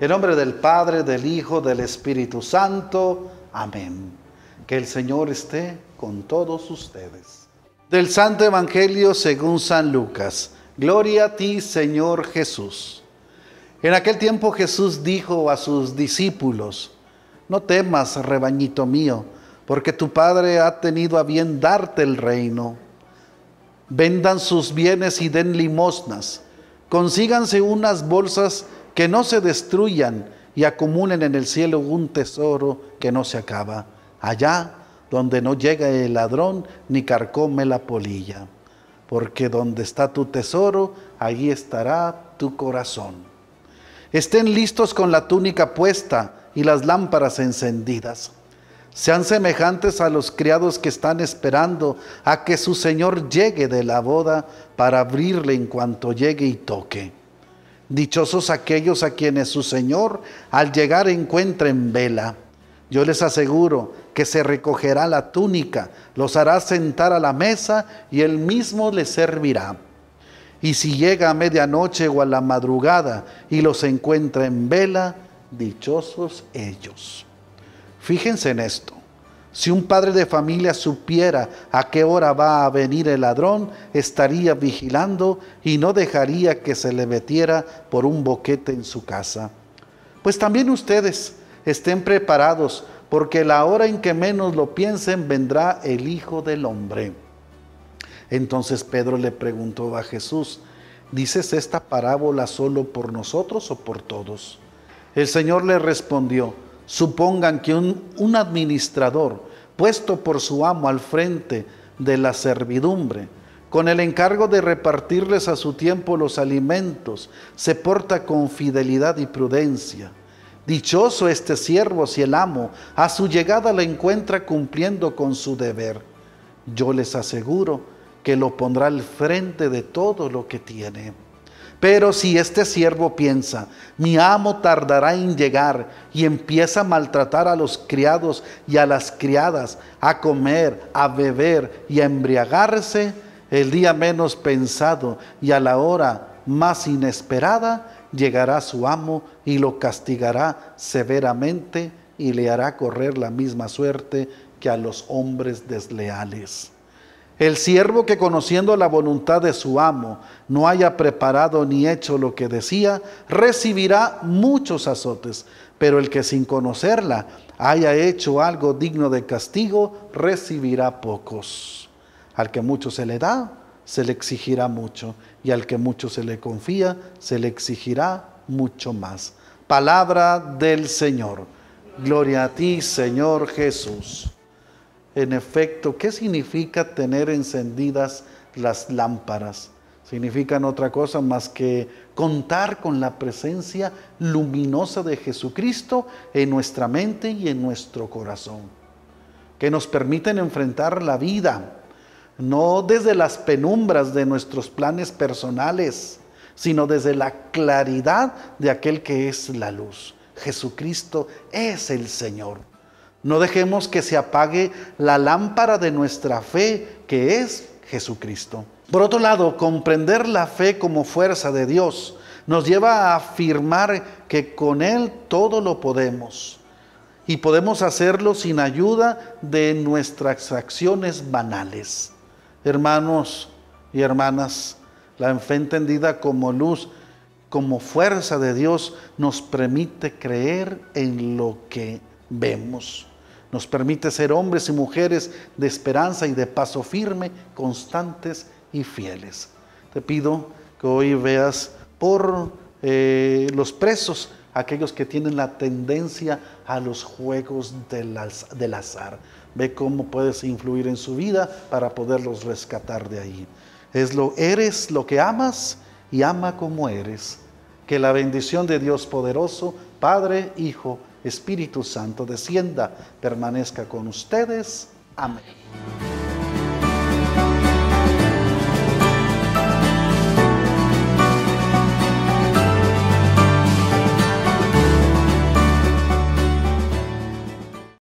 En nombre del Padre, del Hijo, del Espíritu Santo. Amén. Que el Señor esté con todos ustedes. Del Santo Evangelio según San Lucas. Gloria a ti, Señor Jesús. En aquel tiempo Jesús dijo a sus discípulos, No temas, rebañito mío, porque tu Padre ha tenido a bien darte el reino. Vendan sus bienes y den limosnas. Consíganse unas bolsas que no se destruyan y acumulen en el cielo un tesoro que no se acaba, allá donde no llega el ladrón ni carcome la polilla, porque donde está tu tesoro, allí estará tu corazón. Estén listos con la túnica puesta y las lámparas encendidas. Sean semejantes a los criados que están esperando a que su Señor llegue de la boda para abrirle en cuanto llegue y toque. Dichosos aquellos a quienes su Señor al llegar en vela. Yo les aseguro que se recogerá la túnica, los hará sentar a la mesa y él mismo les servirá. Y si llega a medianoche o a la madrugada y los encuentra en vela, dichosos ellos. Fíjense en esto. Si un padre de familia supiera a qué hora va a venir el ladrón, estaría vigilando y no dejaría que se le metiera por un boquete en su casa. Pues también ustedes estén preparados, porque la hora en que menos lo piensen vendrá el Hijo del Hombre. Entonces Pedro le preguntó a Jesús, ¿dices esta parábola solo por nosotros o por todos? El Señor le respondió, Supongan que un, administrador, puesto por su amo al frente de la servidumbre, con el encargo de repartirles a su tiempo los alimentos, se porta con fidelidad y prudencia. Dichoso este siervo si el amo a su llegada le encuentra cumpliendo con su deber. Yo les aseguro que lo pondrá al frente de todo lo que tiene. Pero si este siervo piensa, mi amo tardará en llegar y empieza a maltratar a los criados y a las criadas, a comer, a beber y a embriagarse, el día menos pensado y a la hora más inesperada, llegará su amo y lo castigará severamente y le hará correr la misma suerte que a los hombres desleales. El siervo que conociendo la voluntad de su amo no haya preparado ni hecho lo que decía, recibirá muchos azotes, pero el que sin conocerla haya hecho algo digno de castigo, recibirá pocos. Al que mucho se le da, se le exigirá mucho, y al que mucho se le confía, se le exigirá mucho más. Palabra del Señor. Gloria a ti, Señor Jesús en efecto, ¿qué significa tener encendidas las lámparas? Significan otra cosa más que contar con la presencia luminosa de Jesucristo en nuestra mente y en nuestro corazón, que nos permiten enfrentar la vida, no desde las penumbras de nuestros planes personales, sino desde la claridad de aquel que es la luz. Jesucristo es el Señor. No dejemos que se apague la lámpara de nuestra fe, que es Jesucristo. Por otro lado, comprender la fe como fuerza de Dios nos lleva a afirmar que con Él todo lo podemos y podemos hacerlo sin ayuda de nuestras acciones banales. Hermanos y hermanas, la fe entendida como luz, como fuerza de Dios, nos permite creer en lo que vemos. Nos permite ser hombres y mujeres de esperanza y de paso firme, constantes y fieles. Te pido que hoy veas por eh, los presos, aquellos que tienen la tendencia a los juegos del, azar. Ve cómo puedes influir en su vida para poderlos rescatar de ahí. Es lo, eres lo que amas y ama como eres. Que la bendición de Dios poderoso, Padre, Hijo Espíritu Santo descienda, permanezca con ustedes. Amén.